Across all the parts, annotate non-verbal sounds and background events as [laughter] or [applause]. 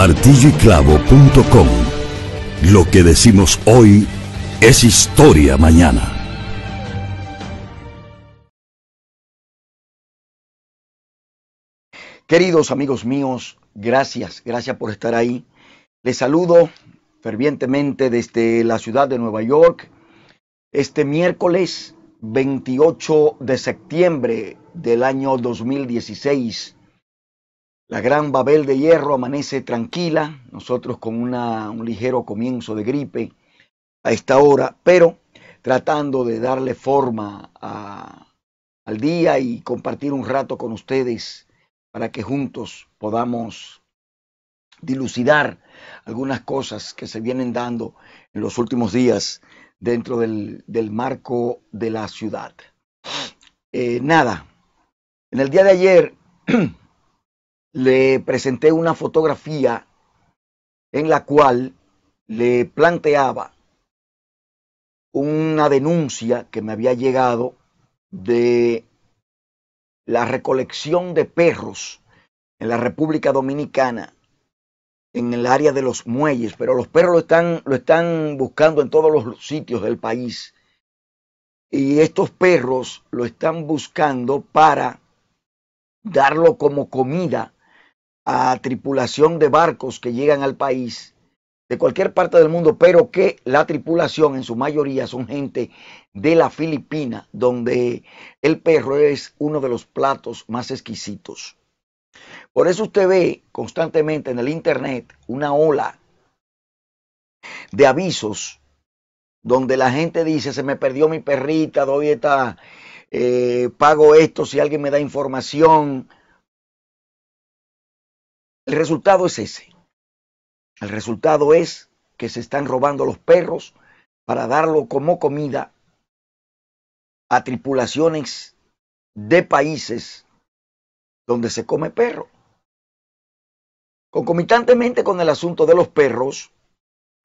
martilloyclavo.com. Lo que decimos hoy es historia mañana. Queridos amigos míos, gracias, gracias por estar ahí. Les saludo fervientemente desde la ciudad de Nueva York. Este miércoles 28 de septiembre del año 2016 la gran Babel de hierro amanece tranquila, nosotros con una, un ligero comienzo de gripe a esta hora, pero tratando de darle forma a, al día y compartir un rato con ustedes para que juntos podamos dilucidar algunas cosas que se vienen dando en los últimos días dentro del, marco de la ciudad. Eh, nada, en el día de ayer [clears throat] le presenté una fotografía en la cual le planteaba una denuncia que me había llegado de la recolección de perros en la República Dominicana, en el área de los muelles, pero los perros lo están, lo están buscando en todos los sitios del país. Y estos perros lo están buscando para darlo como comida a tripulación de barcos que llegan al país de cualquier parte del mundo, pero que la tripulación en su mayoría son gente de la Filipina, donde el perro es uno de los platos más exquisitos. Por eso usted ve constantemente en el Internet una ola de avisos donde la gente dice, se me perdió mi perrita, doy esta, eh, pago esto si alguien me da información el resultado es ese. El resultado es que se están robando los perros para darlo como comida a tripulaciones de países donde se come perro. Concomitantemente con el asunto de los perros,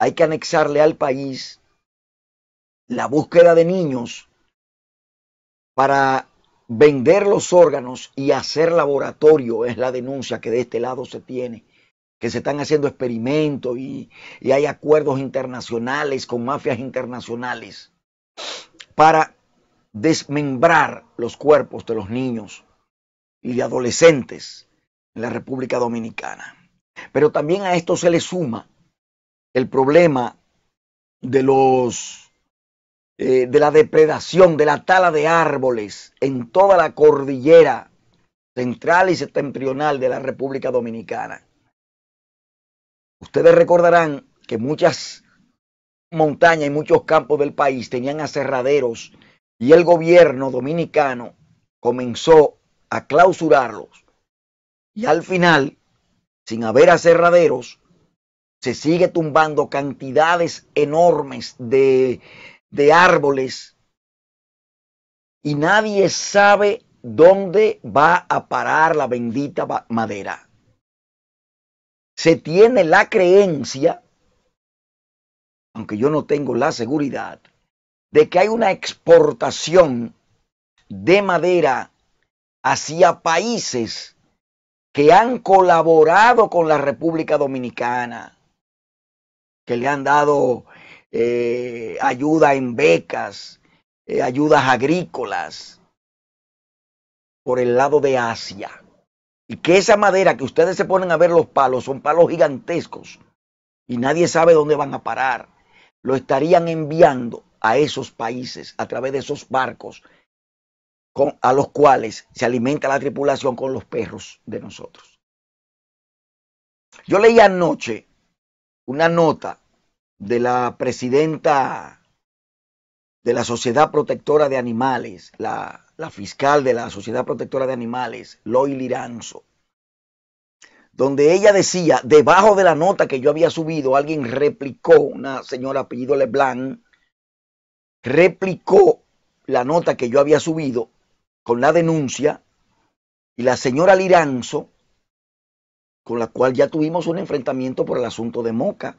hay que anexarle al país la búsqueda de niños para vender los órganos y hacer laboratorio es la denuncia que de este lado se tiene, que se están haciendo experimentos y, y hay acuerdos internacionales con mafias internacionales para desmembrar los cuerpos de los niños y de adolescentes en la República Dominicana. Pero también a esto se le suma el problema de los eh, de la depredación, de la tala de árboles en toda la cordillera central y septentrional de la República Dominicana. Ustedes recordarán que muchas montañas y muchos campos del país tenían aserraderos y el gobierno dominicano comenzó a clausurarlos. Y al final, sin haber aserraderos, se sigue tumbando cantidades enormes de de árboles y nadie sabe dónde va a parar la bendita madera. Se tiene la creencia, aunque yo no tengo la seguridad, de que hay una exportación de madera hacia países que han colaborado con la República Dominicana, que le han dado eh, ayuda en becas, eh, ayudas agrícolas por el lado de Asia. Y que esa madera que ustedes se ponen a ver los palos son palos gigantescos y nadie sabe dónde van a parar. Lo estarían enviando a esos países a través de esos barcos con, a los cuales se alimenta la tripulación con los perros de nosotros. Yo leí anoche una nota de la presidenta de la Sociedad Protectora de Animales, la, fiscal de la Sociedad Protectora de Animales, Loy Liranzo, donde ella decía, debajo de la nota que yo había subido, alguien replicó, una señora apellido Leblanc, replicó la nota que yo había subido con la denuncia y la señora Liranzo, con la cual ya tuvimos un enfrentamiento por el asunto de Moca,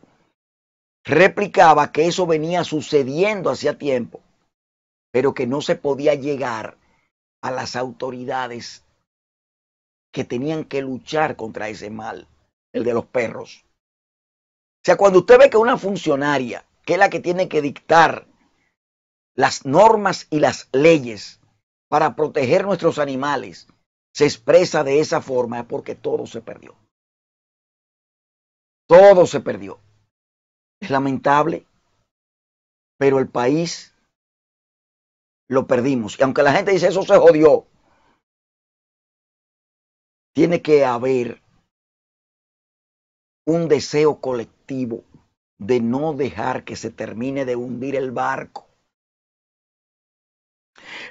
replicaba que eso venía sucediendo hacía tiempo, pero que no se podía llegar a las autoridades que tenían que luchar contra ese mal, el de los perros. O sea, cuando usted ve que una funcionaria, que es la que tiene que dictar las normas y las leyes para proteger nuestros animales, se expresa de esa forma, es porque todo se perdió. Todo se perdió. Es lamentable, pero el país lo perdimos. Y aunque la gente dice eso se jodió, tiene que haber un deseo colectivo de no dejar que se termine de hundir el barco.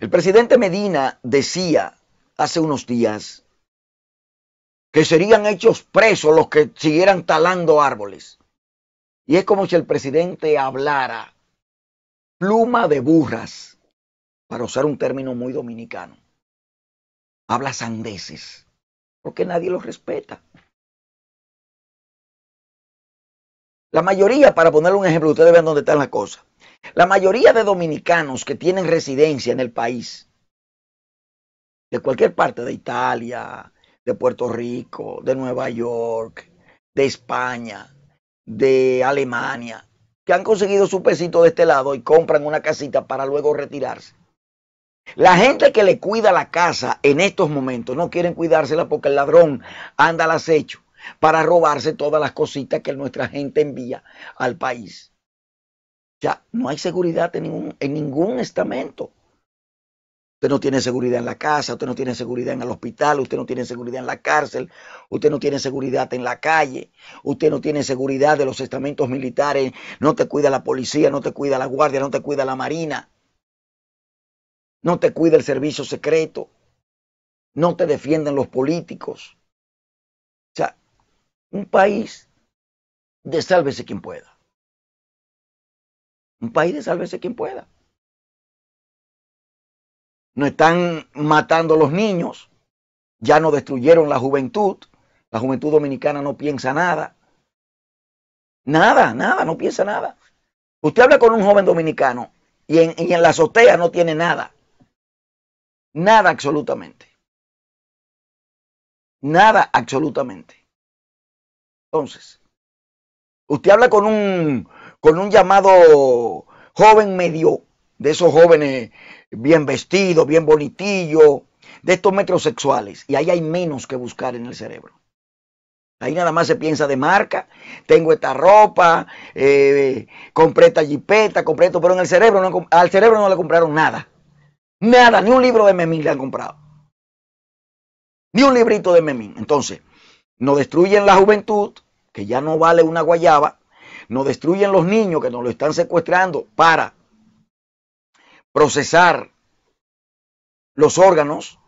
El presidente Medina decía hace unos días que serían hechos presos los que siguieran talando árboles. Y es como si el presidente hablara pluma de burras, para usar un término muy dominicano. Habla sandeces, porque nadie los respeta. La mayoría, para ponerle un ejemplo, ustedes ven dónde están las cosa. La mayoría de dominicanos que tienen residencia en el país, de cualquier parte de Italia, de Puerto Rico, de Nueva York, de España, de Alemania, que han conseguido su pesito de este lado y compran una casita para luego retirarse. La gente que le cuida la casa en estos momentos no quieren cuidársela porque el ladrón anda al acecho para robarse todas las cositas que nuestra gente envía al país. Ya no hay seguridad en ningún estamento. Usted no tiene seguridad en la casa, usted no tiene seguridad en el hospital, usted no tiene seguridad en la cárcel, usted no tiene seguridad en la calle, usted no tiene seguridad de los estamentos militares, no te cuida la policía, no te cuida la guardia, no te cuida la marina, no te cuida el servicio secreto, no te defienden los políticos. O sea, un país de sálvese quien pueda. Un país de sálvese quien pueda no están matando los niños, ya no destruyeron la juventud, la juventud dominicana no piensa nada, nada, nada, no piensa nada. Usted habla con un joven dominicano y en, y en la azotea no tiene nada, nada absolutamente, nada absolutamente. Entonces, usted habla con un, con un llamado joven medio, de esos jóvenes bien vestido, bien bonitillo, de estos metrosexuales. Y ahí hay menos que buscar en el cerebro. Ahí nada más se piensa de marca, tengo esta ropa, eh, compré esta jipeta, compré esto, pero en el cerebro al cerebro no le compraron nada. Nada, ni un libro de Memín le han comprado. Ni un librito de Memín. Entonces, nos destruyen la juventud, que ya no vale una guayaba, nos destruyen los niños que nos lo están secuestrando para procesar los órganos.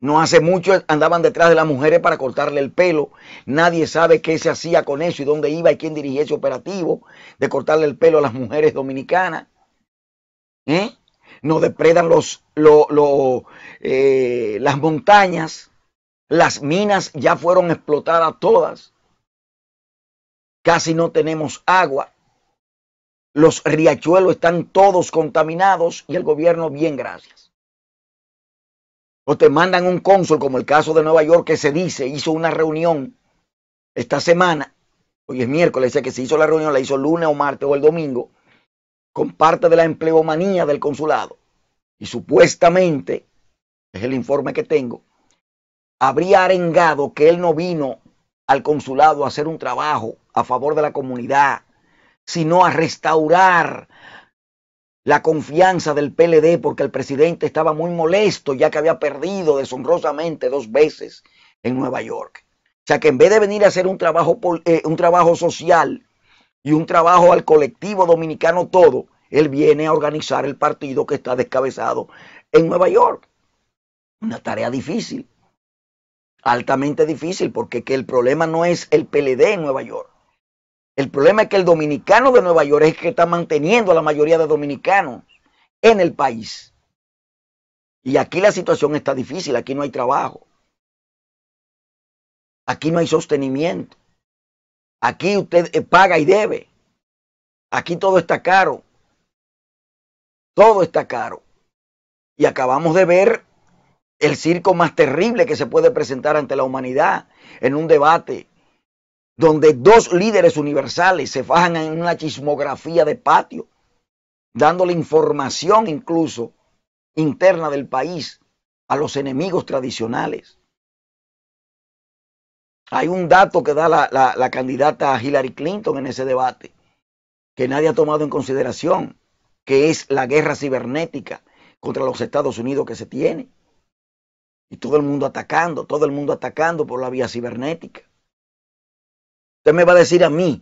No hace mucho andaban detrás de las mujeres para cortarle el pelo. Nadie sabe qué se hacía con eso y dónde iba y quién dirigía ese operativo de cortarle el pelo a las mujeres dominicanas. ¿Eh? Nos depredan los, eh, las montañas. Las minas ya fueron explotadas todas. Casi no tenemos agua. Los riachuelos están todos contaminados y el gobierno bien, gracias. O te mandan un cónsul, como el caso de Nueva York, que se dice, hizo una reunión esta semana, hoy es miércoles, dice que se hizo la reunión, la hizo lunes o martes o el domingo, con parte de la empleomanía del consulado. Y supuestamente, es el informe que tengo, habría arengado que él no vino al consulado a hacer un trabajo a favor de la comunidad, sino a restaurar la confianza del PLD porque el presidente estaba muy molesto ya que había perdido deshonrosamente dos veces en Nueva York. O sea que en vez de venir a hacer un trabajo, eh, un trabajo social y un trabajo al colectivo dominicano todo, él viene a organizar el partido que está descabezado en Nueva York. Una tarea difícil, altamente difícil, porque el problema no es el PLD en Nueva York. El problema es que el dominicano de Nueva York es el que está manteniendo a la mayoría de dominicanos en el país. Y aquí la situación está difícil, aquí no hay trabajo. Aquí no hay sostenimiento. Aquí usted eh, paga y debe. Aquí todo está caro. Todo está caro. Y acabamos de ver el circo más terrible que se puede presentar ante la humanidad en un debate donde dos líderes universales se fajan en una chismografía de patio, dándole información incluso interna del país a los enemigos tradicionales. Hay un dato que da la, la candidata Hillary Clinton en ese debate, que nadie ha tomado en consideración, que es la guerra cibernética contra los Estados Unidos que se tiene. Y todo el mundo atacando, todo el mundo atacando por la vía cibernética. Usted me va a decir a mí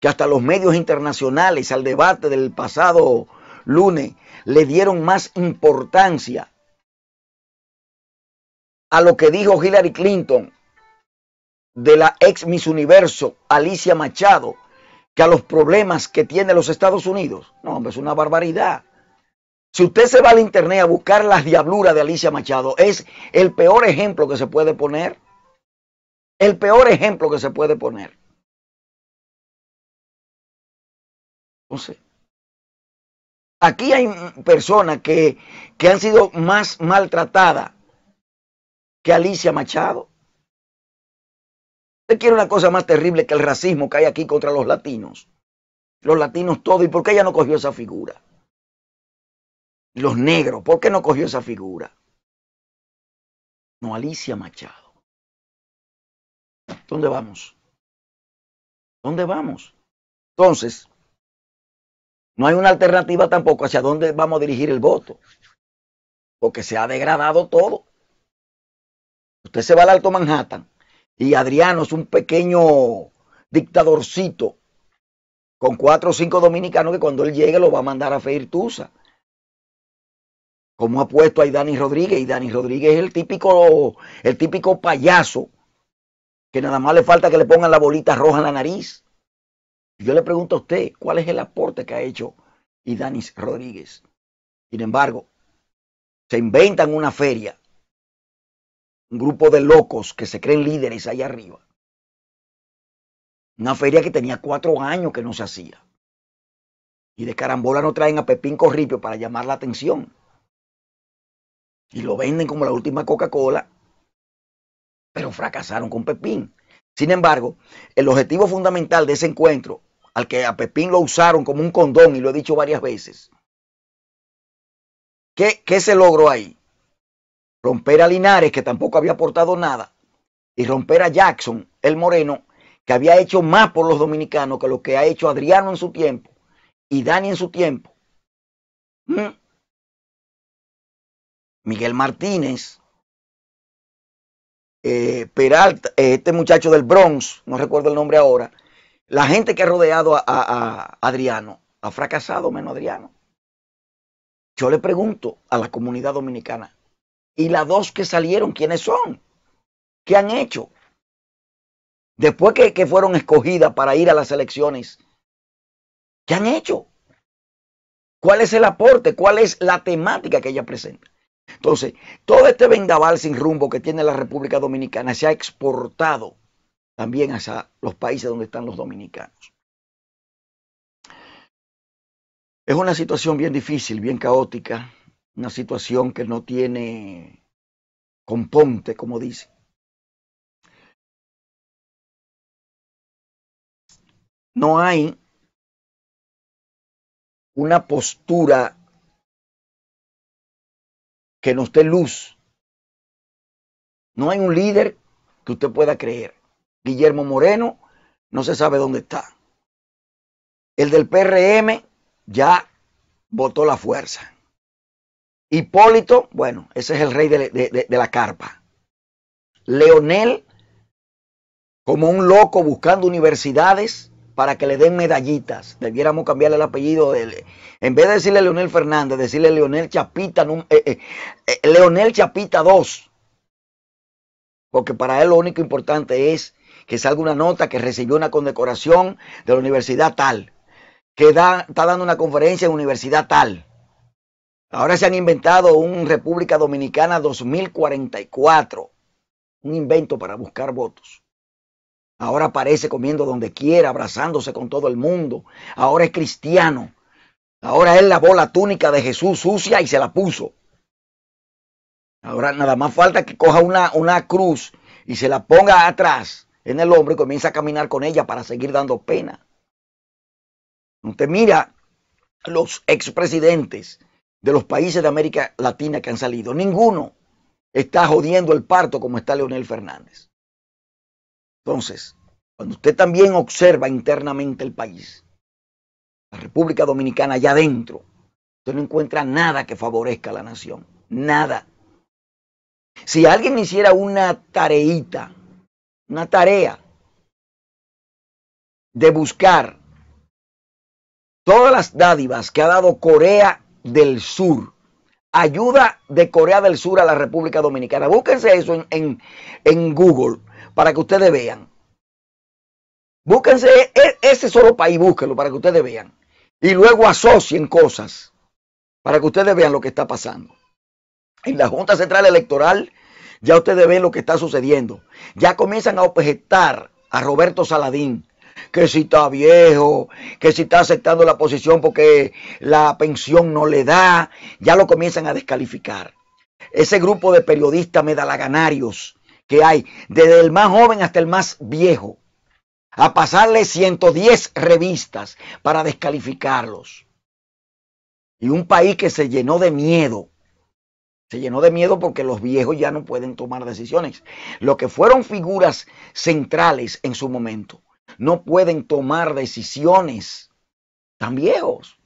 que hasta los medios internacionales al debate del pasado lunes le dieron más importancia a lo que dijo Hillary Clinton de la ex Miss Universo Alicia Machado que a los problemas que tiene los Estados Unidos. No, hombre, es una barbaridad. Si usted se va al internet a buscar las diabluras de Alicia Machado, es el peor ejemplo que se puede poner. El peor ejemplo que se puede poner. Entonces, aquí hay personas que, han sido más maltratadas que Alicia Machado. Usted quiere una cosa más terrible que el racismo que hay aquí contra los latinos. Los latinos todo. ¿Y por qué ella no cogió esa figura? Los negros, ¿por qué no cogió esa figura? No, Alicia Machado. ¿Dónde vamos? ¿Dónde vamos? Entonces, no hay una alternativa tampoco hacia dónde vamos a dirigir el voto, porque se ha degradado todo. Usted se va al Alto Manhattan y Adriano es un pequeño dictadorcito con cuatro o cinco dominicanos que cuando él llegue lo va a mandar a Feirtusa. Como ha puesto ahí Dani Rodríguez, y Dani Rodríguez es el típico, el típico payaso que nada más le falta que le pongan la bolita roja en la nariz. Yo le pregunto a usted, ¿cuál es el aporte que ha hecho Idanis Rodríguez? Sin embargo, se inventan una feria, un grupo de locos que se creen líderes ahí arriba. Una feria que tenía cuatro años que no se hacía. Y de carambola no traen a Pepín Corripio para llamar la atención. Y lo venden como la última Coca-Cola pero fracasaron con Pepín. Sin embargo, el objetivo fundamental de ese encuentro, al que a Pepín lo usaron como un condón, y lo he dicho varias veces, ¿qué, qué se logró ahí? Romper a Linares, que tampoco había aportado nada, y romper a Jackson, el moreno, que había hecho más por los dominicanos que lo que ha hecho Adriano en su tiempo y Dani en su tiempo. ¿Mm? Miguel Martínez, eh, Peralta, eh, este muchacho del Bronx, no recuerdo el nombre ahora, la gente que ha rodeado a, Adriano ha fracasado menos Adriano. Yo le pregunto a la comunidad dominicana, ¿y las dos que salieron quiénes son? ¿Qué han hecho? Después que, que fueron escogidas para ir a las elecciones, ¿qué han hecho? ¿Cuál es el aporte? ¿Cuál es la temática que ella presenta? Entonces, todo este vendaval sin rumbo que tiene la República Dominicana se ha exportado también hacia los países donde están los dominicanos. Es una situación bien difícil, bien caótica, una situación que no tiene componte, como dice. No hay una postura que nos dé luz. No hay un líder que usted pueda creer. Guillermo Moreno no se sabe dónde está. El del PRM ya votó la fuerza. Hipólito, bueno, ese es el rey de la carpa. Leonel, como un loco buscando universidades, para que le den medallitas. Debiéramos cambiarle el apellido. De, en vez de decirle Leonel Fernández, decirle Leonel Chapita, eh, eh, eh, Leonel Chapita 2. Porque para él lo único importante es que salga una nota que recibió una condecoración de la universidad tal, que da, está dando una conferencia en universidad tal. Ahora se han inventado un República Dominicana 2044, un invento para buscar votos. Ahora aparece comiendo donde quiera, abrazándose con todo el mundo. Ahora es cristiano. Ahora él lavó la túnica de Jesús sucia y se la puso. Ahora nada más falta que coja una, una cruz y se la ponga atrás en el hombro y comienza a caminar con ella para seguir dando pena. Usted mira los expresidentes de los países de América Latina que han salido. Ninguno está jodiendo el parto como está Leonel Fernández. Entonces, cuando usted también observa internamente el país, la República Dominicana allá adentro, usted no encuentra nada que favorezca a la nación, nada. Si alguien hiciera una tareita, una tarea de buscar todas las dádivas que ha dado Corea del Sur, ayuda de Corea del Sur a la República Dominicana, búsquense eso en, en Google para que ustedes vean. Búsquense e, e, ese solo país, búsquenlo para que ustedes vean. Y luego asocien cosas para que ustedes vean lo que está pasando. En la Junta Central Electoral ya ustedes ven lo que está sucediendo. Ya comienzan a objetar a Roberto Saladín, que si está viejo, que si está aceptando la posición porque la pensión no le da, ya lo comienzan a descalificar. Ese grupo de periodistas me medalaganarios que hay, desde el más joven hasta el más viejo, a pasarle 110 revistas para descalificarlos. Y un país que se llenó de miedo. Se llenó de miedo porque los viejos ya no pueden tomar decisiones. Lo que fueron figuras centrales en su momento, no pueden tomar decisiones tan viejos.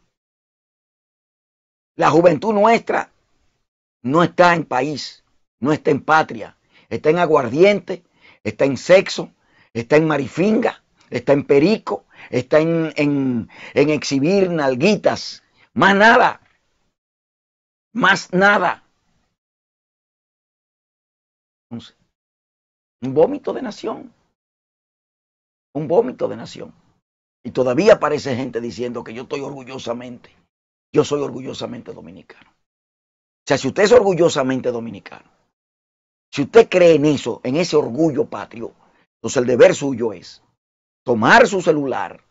La juventud nuestra no está en país, no está en patria, está en aguardiente, está en sexo, está en marifinga, está en perico, está en, en, exhibir nalguitas, más nada, más nada. un vómito de nación, un vómito de nación. Y todavía aparece gente diciendo que yo estoy orgullosamente, yo soy orgullosamente dominicano. O sea, si usted es orgullosamente dominicano, si usted cree en eso, en ese orgullo patrio, entonces el deber suyo es tomar su celular,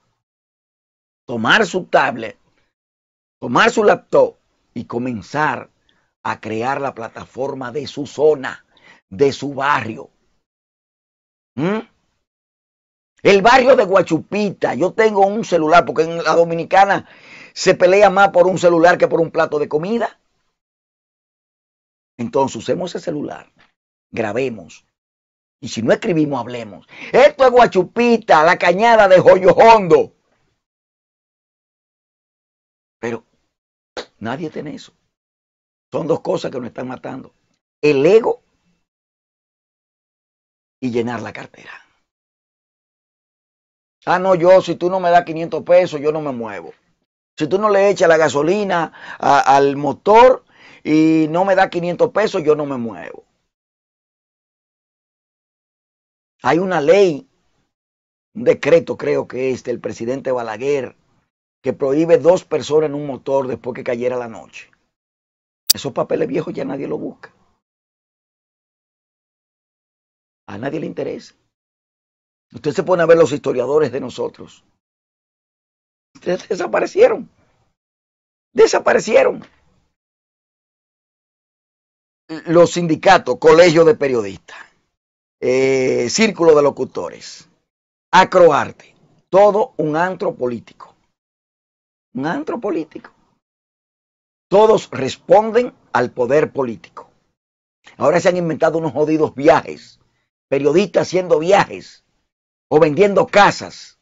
tomar su tablet, tomar su laptop y comenzar a crear la plataforma de su zona, de su barrio. ¿Mm? El barrio de Guachupita, yo tengo un celular, porque en la dominicana se pelea más por un celular que por un plato de comida. Entonces usemos ese celular grabemos. Y si no escribimos, hablemos. Esto es Guachupita, la cañada de Joyo Hondo. Pero nadie tiene eso. Son dos cosas que nos están matando. El ego y llenar la cartera. Ah, no, yo, si tú no me das 500 pesos, yo no me muevo. Si tú no le echas la gasolina al motor y no me das 500 pesos, yo no me muevo. Hay una ley, un decreto creo que es del presidente Balaguer, que prohíbe dos personas en un motor después que cayera la noche. Esos papeles viejos ya nadie los busca. A nadie le interesa. Usted se pone a ver los historiadores de nosotros. Ustedes desaparecieron. Desaparecieron. Los sindicatos, colegios de periodistas. Eh, círculo de Locutores, Acroarte, todo un antro político. Un antro político. Todos responden al poder político. Ahora se han inventado unos jodidos viajes, periodistas haciendo viajes o vendiendo casas.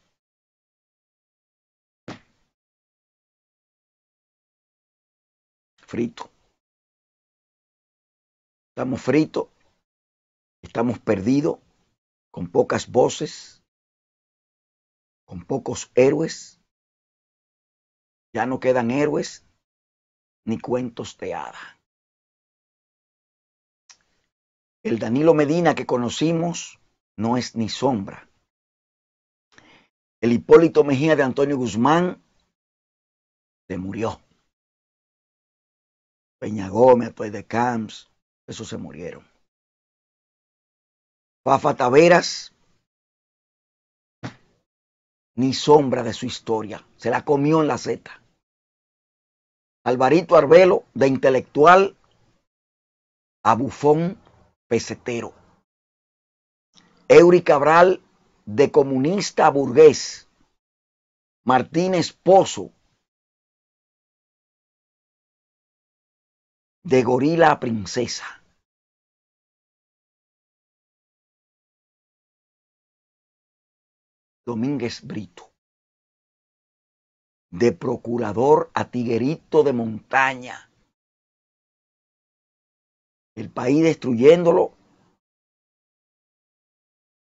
Frito. Estamos fritos Estamos perdidos, con pocas voces, con pocos héroes. Ya no quedan héroes ni cuentos de hada. El Danilo Medina que conocimos no es ni sombra. El Hipólito Mejía de Antonio Guzmán se murió. Peña Gómez, Toy de Camps, esos se murieron. Fafa Taveras, ni sombra de su historia, se la comió en la seta Alvarito Arbelo, de intelectual a bufón pesetero. Eury Cabral, de comunista burgués. Martín Esposo, de gorila a princesa. Domínguez Brito, de procurador a tiguerito de montaña, el país destruyéndolo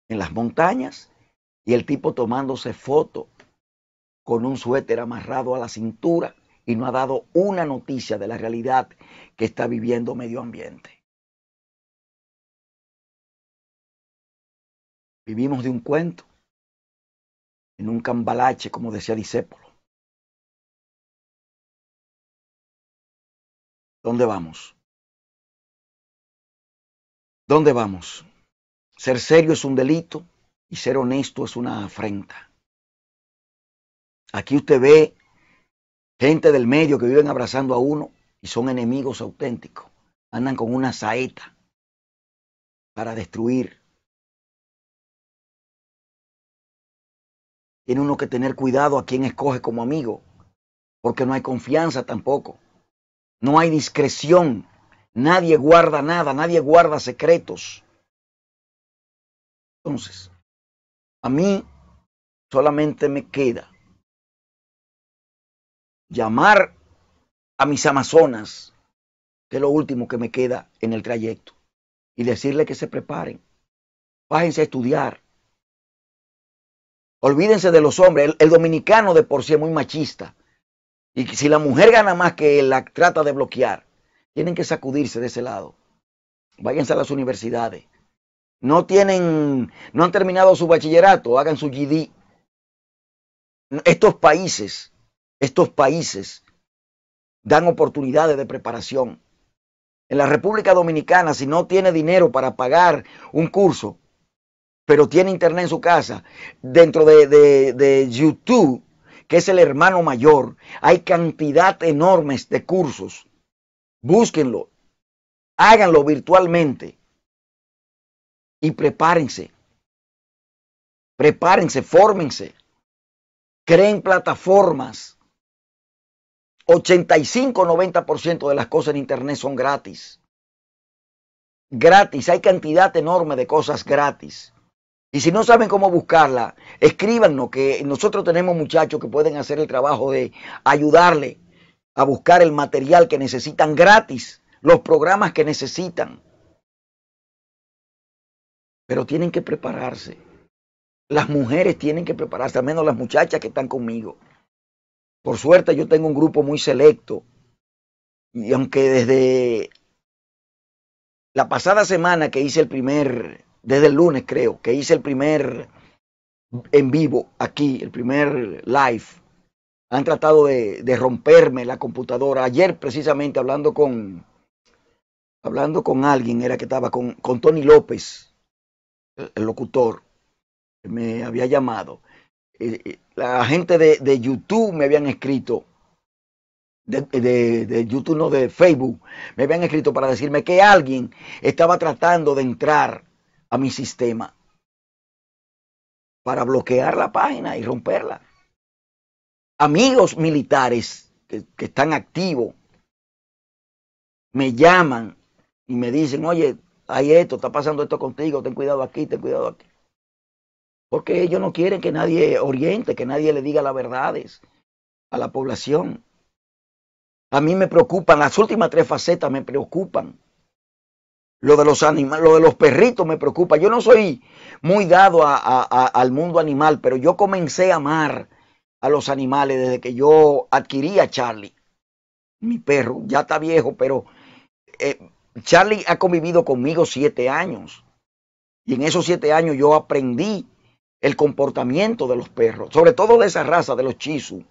en las montañas y el tipo tomándose foto con un suéter amarrado a la cintura y no ha dado una noticia de la realidad que está viviendo medio ambiente. Vivimos de un cuento en un cambalache, como decía Disépolo. ¿Dónde vamos? ¿Dónde vamos? Ser serio es un delito y ser honesto es una afrenta. Aquí usted ve gente del medio que viven abrazando a uno y son enemigos auténticos. Andan con una saeta para destruir Tiene uno que tener cuidado a quien escoge como amigo, porque no hay confianza tampoco. No hay discreción. Nadie guarda nada, nadie guarda secretos. Entonces, a mí solamente me queda llamar a mis amazonas, que es lo último que me queda en el trayecto, y decirle que se preparen. Bájense a estudiar, Olvídense de los hombres. El, dominicano de por sí es muy machista. Y si la mujer gana más que él, la trata de bloquear. Tienen que sacudirse de ese lado. Váyanse a las universidades. No tienen, no han terminado su bachillerato, hagan su GD. Estos países, estos países dan oportunidades de preparación. En la República Dominicana, si no tiene dinero para pagar un curso, pero tiene internet en su casa. Dentro de, YouTube, que es el hermano mayor, hay cantidad enormes de cursos. Búsquenlo, háganlo virtualmente y prepárense. Prepárense, fórmense. Creen plataformas. 85-90% de las cosas en Internet son gratis. Gratis, hay cantidad enorme de cosas gratis y si no saben cómo buscarla, escríbanos que nosotros tenemos muchachos que pueden hacer el trabajo de ayudarle a buscar el material que necesitan gratis, los programas que necesitan. Pero tienen que prepararse. Las mujeres tienen que prepararse, al menos las muchachas que están conmigo. Por suerte yo tengo un grupo muy selecto. Y aunque desde la pasada semana que hice el primer desde el lunes creo, que hice el primer en vivo aquí, el primer live. Han tratado de, romperme la computadora. Ayer precisamente hablando con, hablando con alguien, era que estaba con, Tony López, el, locutor, me había llamado. Eh, eh, la gente de, YouTube me habían escrito, de, de, YouTube, no de Facebook, me habían escrito para decirme que alguien estaba tratando de entrar a mi sistema para bloquear la página y romperla. Amigos militares que, están activos me llaman y me dicen, oye, hay esto, está pasando esto contigo, ten cuidado aquí, ten cuidado aquí. Porque ellos no quieren que nadie oriente, que nadie le diga las verdades a la población. A mí me preocupan, las últimas tres facetas me preocupan. Lo de los de los perritos me preocupa. Yo no soy muy dado al mundo animal, pero yo comencé a amar a los animales desde que yo adquirí a Charlie. Mi perro ya está viejo, pero eh, Charlie ha convivido conmigo siete años. Y en esos siete años yo aprendí el comportamiento de los perros, sobre todo de esa raza, de los chisu.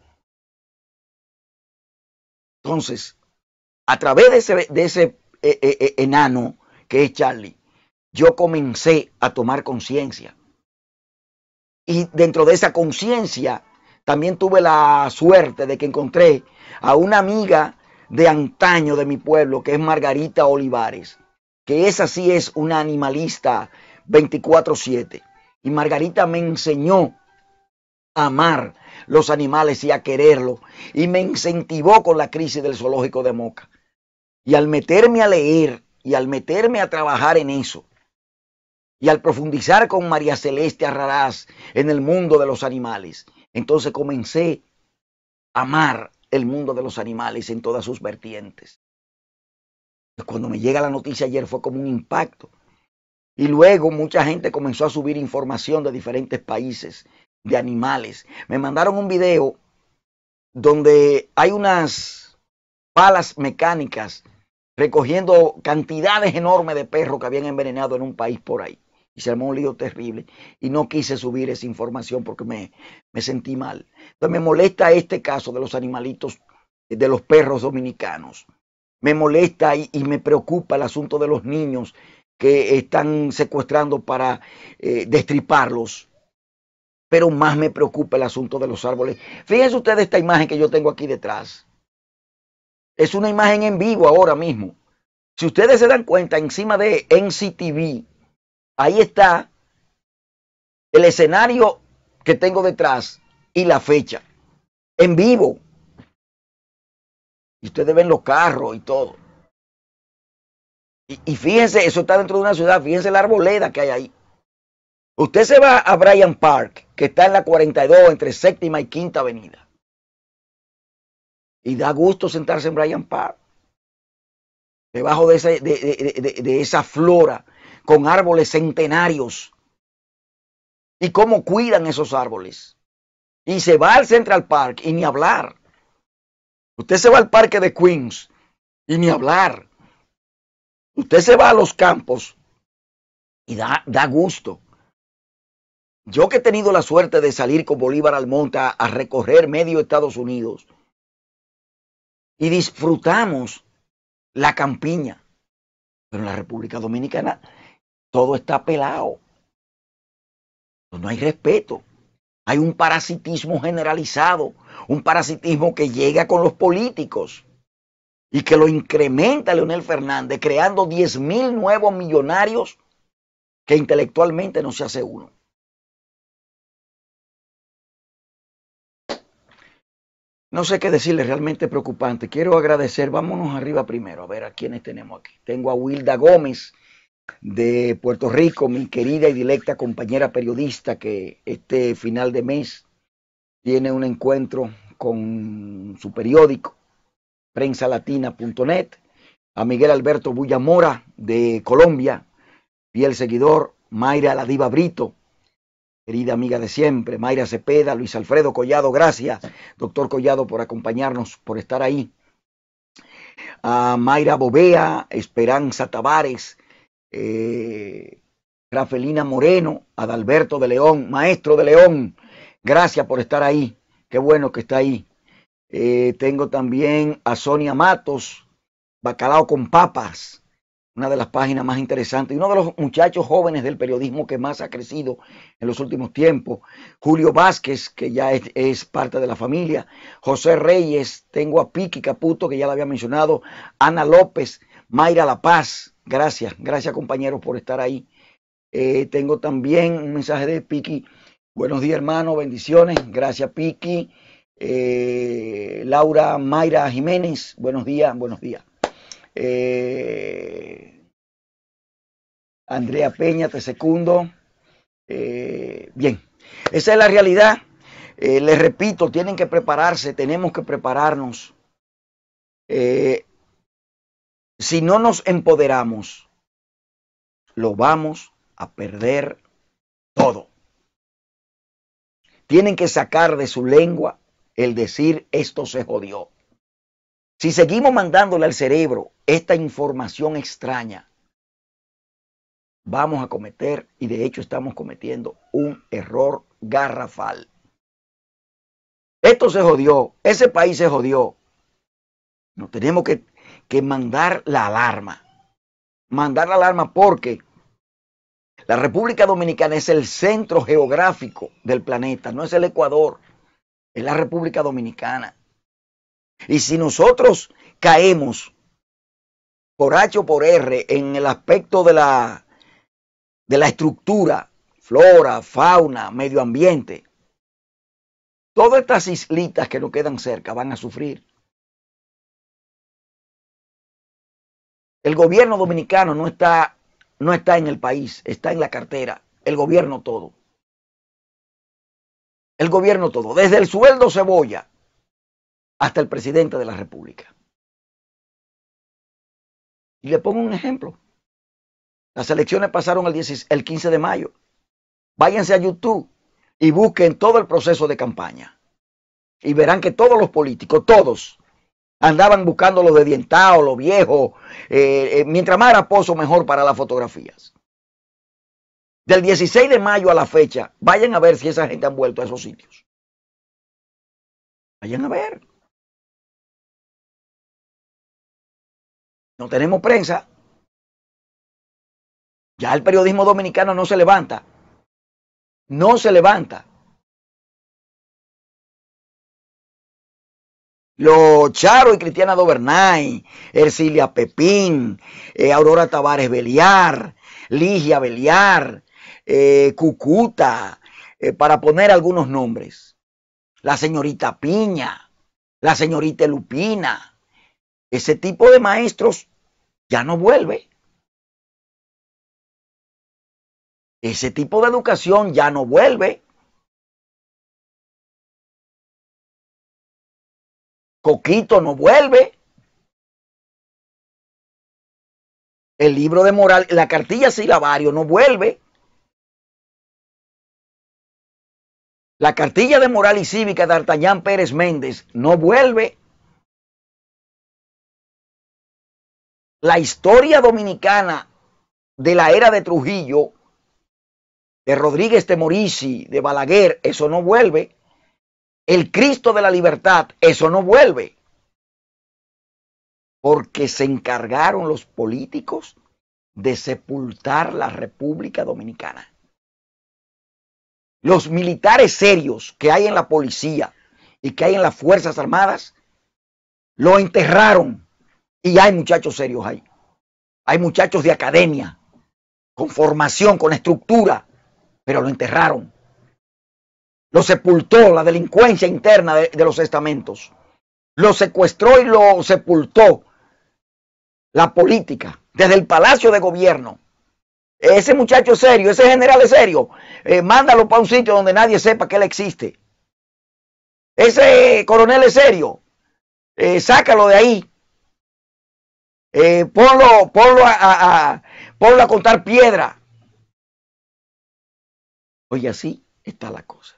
Entonces, a través de ese, eh, eh, enano, que es Charlie, yo comencé a tomar conciencia. Y dentro de esa conciencia también tuve la suerte de que encontré a una amiga de antaño de mi pueblo, que es Margarita Olivares, que esa sí es una animalista 24/7. Y Margarita me enseñó a amar los animales y a quererlos. Y me incentivó con la crisis del zoológico de Moca. Y al meterme a leer y al meterme a trabajar en eso, y al profundizar con María Celeste arrarás en el mundo de los animales, entonces comencé a amar el mundo de los animales en todas sus vertientes. Pues cuando me llega la noticia ayer fue como un impacto. Y luego mucha gente comenzó a subir información de diferentes países, de animales. Me mandaron un video donde hay unas palas mecánicas recogiendo cantidades enormes de perros que habían envenenado en un país por ahí. Y se armó un lío terrible. Y no quise subir esa información porque me, me sentí mal. Entonces me molesta este caso de los animalitos, de los perros dominicanos. Me molesta y, me preocupa el asunto de los niños que están secuestrando para eh, destriparlos. Pero más me preocupa el asunto de los árboles. Fíjense ustedes esta imagen que yo tengo aquí detrás. Es una imagen en vivo ahora mismo. Si ustedes se dan cuenta, encima de NCTV, ahí está el escenario que tengo detrás y la fecha. En vivo. Y ustedes ven los carros y todo. Y, fíjense, eso está dentro de una ciudad, fíjense la arboleda que hay ahí. Usted se va a Bryan Park, que está en la 42, entre séptima y quinta avenida. Y da gusto sentarse en Bryant Park, debajo de esa, flora, con árboles centenarios. Y cómo cuidan esos árboles. Y se va al Central Park y ni hablar. Usted se va al parque de Queens y ni hablar. Usted se va a los campos y da, da gusto. Yo que he tenido la suerte de salir con Bolívar Almonta a recorrer medio Estados Unidos y disfrutamos la campiña. Pero en la República Dominicana todo está pelado. No hay respeto. Hay un parasitismo generalizado, un parasitismo que llega con los políticos y que lo incrementa Leonel Fernández, creando 10 mil nuevos millonarios que intelectualmente no se hace uno. No sé qué decirle, realmente preocupante. Quiero agradecer, vámonos arriba primero, a ver a quiénes tenemos aquí. Tengo a Wilda Gómez de Puerto Rico, mi querida y directa compañera periodista que este final de mes tiene un encuentro con su periódico, prensalatina.net. A Miguel Alberto Bullamora de Colombia, y el seguidor. Mayra Ladiva Brito querida amiga de siempre, Mayra Cepeda, Luis Alfredo Collado, gracias, doctor Collado, por acompañarnos, por estar ahí. A Mayra Bovea, Esperanza Tavares, eh, Rafelina Moreno, Adalberto de León, maestro de León, gracias por estar ahí, qué bueno que está ahí. Eh, tengo también a Sonia Matos, Bacalao con Papas, una de las páginas más interesantes y uno de los muchachos jóvenes del periodismo que más ha crecido en los últimos tiempos, Julio Vázquez, que ya es, parte de la familia, José Reyes, tengo a Piki Caputo, que ya la había mencionado, Ana López, Mayra La Paz, gracias, gracias compañeros por estar ahí. Eh, tengo también un mensaje de Piki, buenos días hermano, bendiciones, gracias Piki, eh, Laura Mayra Jiménez, buenos días, buenos días. Eh, Andrea Peña, te secundo. Eh, bien, esa es la realidad. Eh, les repito, tienen que prepararse, tenemos que prepararnos. si no nos empoderamos, lo vamos a perder todo. Tienen que sacar de su lengua el decir esto se jodió. Si seguimos mandándole al cerebro esta información extraña, vamos a cometer, y de hecho estamos cometiendo, un error garrafal. Esto se jodió, ese país se jodió. No tenemos que, que mandar la alarma. Mandar la alarma porque la República Dominicana es el centro geográfico del planeta, no es el Ecuador, es la República Dominicana. Y si nosotros caemos por H o por R en el aspecto de la, de la estructura, flora, fauna, medio ambiente, todas estas islitas que nos quedan cerca van a sufrir. El gobierno dominicano no está, no está en el país, está en la cartera. El gobierno todo. El gobierno todo. Desde el sueldo cebolla hasta el presidente de la República. Y le pongo un ejemplo. Las elecciones pasaron el, 15 de mayo. Váyanse a YouTube y busquen todo el proceso de campaña. Y verán que todos los políticos, todos, andaban buscando los dedientados, los viejos. Eh, eh, mientras más pozo mejor para las fotografías. Del 16 de mayo a la fecha, vayan a ver si esa gente ha vuelto a esos sitios. Vayan a ver. no tenemos prensa, ya el periodismo dominicano no se levanta. No se levanta. Los Charo y Cristiana Dobernay, Ercilia Pepín, eh, Aurora Tavares Beliar, Ligia Beliar, eh, Cucuta, eh, para poner algunos nombres. La señorita Piña, la señorita Lupina ese tipo de maestros ya no vuelve. Ese tipo de educación ya no vuelve. Coquito no vuelve. El libro de moral, la cartilla silabario no vuelve. La cartilla de moral y cívica de Artañán Pérez Méndez no vuelve. la historia dominicana de la era de Trujillo, de Rodríguez de Morici, de Balaguer, eso no vuelve. El Cristo de la libertad, eso no vuelve. Porque se encargaron los políticos de sepultar la República Dominicana. Los militares serios que hay en la policía y que hay en las Fuerzas Armadas, lo enterraron y hay muchachos serios ahí. Hay muchachos de academia, con formación, con estructura, pero lo enterraron. Lo sepultó la delincuencia interna de, los estamentos. Lo secuestró y lo sepultó la política desde el Palacio de Gobierno. Ese muchacho es serio, ese general es serio. Eh, mándalo para un sitio donde nadie sepa que él existe. Ese coronel es serio. Eh, sácalo de ahí eh, ponlo, a, a, a, contar piedra. Oye, así está la cosa.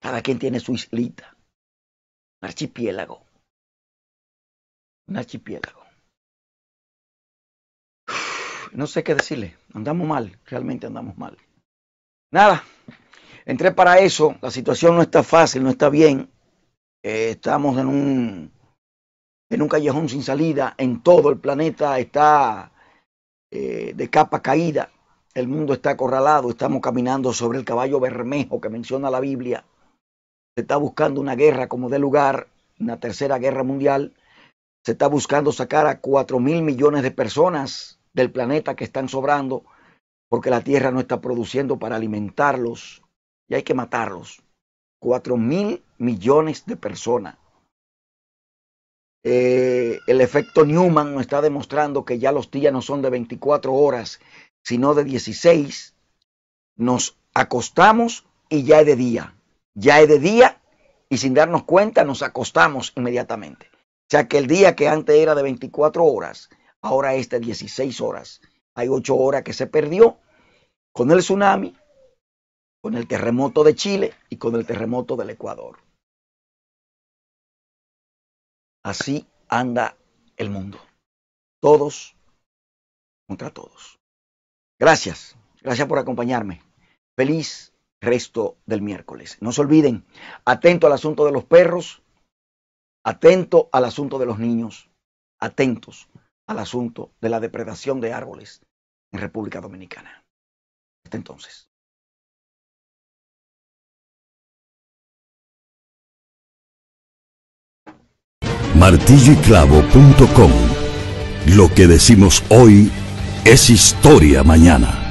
Cada quien tiene su islita. Un archipiélago. Un archipiélago. no sé qué decirle. Andamos mal. Realmente andamos mal. Nada. Entré para eso. La situación no está fácil, no está bien. Eh, estamos en un en un callejón sin salida, en todo el planeta está eh, de capa caída, el mundo está acorralado, estamos caminando sobre el caballo bermejo que menciona la Biblia, se está buscando una guerra como de lugar, una tercera guerra mundial, se está buscando sacar a 4 mil millones de personas del planeta que están sobrando porque la tierra no está produciendo para alimentarlos y hay que matarlos. 4 mil millones de personas. Eh, el efecto Newman nos está demostrando que ya los días no son de 24 horas, sino de 16. Nos acostamos y ya es de día. Ya es de día y sin darnos cuenta nos acostamos inmediatamente. O sea que el día que antes era de 24 horas, ahora es de 16 horas. Hay 8 horas que se perdió con el tsunami, con el terremoto de Chile y con el terremoto del Ecuador. Así anda el mundo. Todos contra todos. Gracias. Gracias por acompañarme. Feliz resto del miércoles. No se olviden, atento al asunto de los perros, atento al asunto de los niños, atentos al asunto de la depredación de árboles en República Dominicana. Hasta entonces. martilloyclavo.com. Lo que decimos hoy es historia mañana.